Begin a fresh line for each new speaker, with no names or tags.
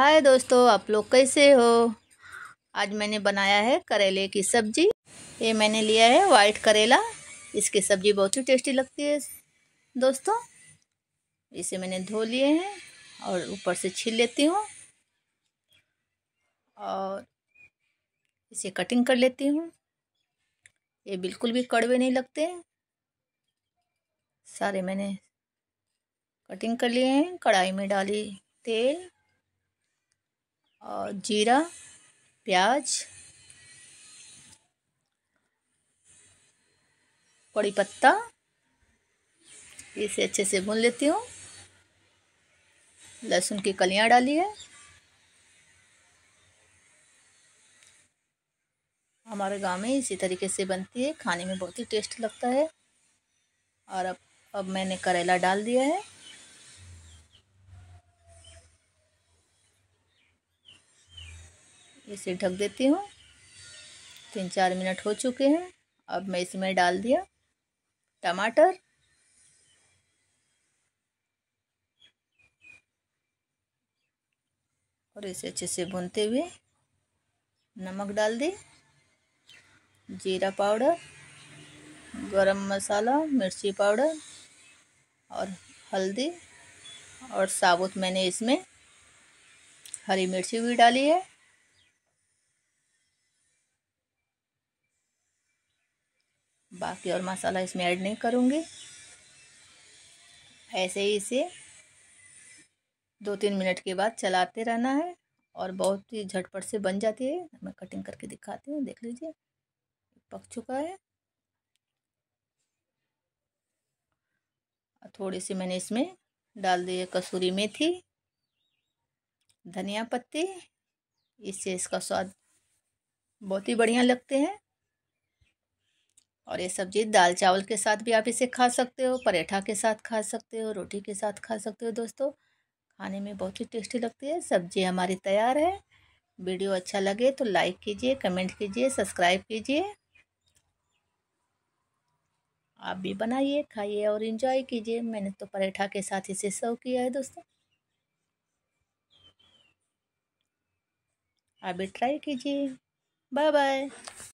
हाय दोस्तों आप लोग कैसे हो आज मैंने बनाया है करेले की सब्जी ये मैंने लिया है वाइट करेला इसकी सब्जी बहुत ही टेस्टी लगती है दोस्तों इसे मैंने धो लिए हैं और ऊपर से छील लेती हूँ और इसे कटिंग कर लेती हूँ ये बिल्कुल भी कड़वे नहीं लगते सारे मैंने कटिंग कर लिए हैं कढ़ाई में डाली तेल और जीरा प्याज कड़ी पत्ता इसे अच्छे से भून लेती हूँ लहसुन की कलियाँ डाली है हमारे गांव में इसी तरीके से बनती है खाने में बहुत ही टेस्ट लगता है और अब अब मैंने करेला डाल दिया है इसे ढक देती हूँ तीन चार मिनट हो चुके हैं अब मैं इसमें डाल दिया टमाटर और इसे अच्छे से भूनते हुए नमक डाल दी जीरा पाउडर गरम मसाला मिर्ची पाउडर और हल्दी और साबुत मैंने इसमें हरी मिर्ची भी डाली है बाकी और मसाला इसमें ऐड नहीं करूँगी ऐसे ही इसे दो तीन मिनट के बाद चलाते रहना है और बहुत ही झटपट से बन जाती है मैं कटिंग करके दिखाती हूँ देख लीजिए पक चुका है थोड़ी सी मैंने इसमें डाल दी है कसूरी मेथी धनिया पत्ती इससे इसका स्वाद बहुत ही बढ़िया लगते हैं और ये सब्जी दाल चावल के साथ भी आप इसे खा सकते हो पराठा के साथ खा सकते हो रोटी के साथ खा सकते हो दोस्तों खाने में बहुत ही टेस्टी लगती है सब्जी हमारी तैयार है वीडियो अच्छा लगे तो लाइक कीजिए कमेंट कीजिए सब्सक्राइब कीजिए आप भी बनाइए खाइए और इन्जॉय कीजिए मैंने तो पराठा के साथ इसे सर्व किया है दोस्तों आप भी ट्राई कीजिए बाय बाय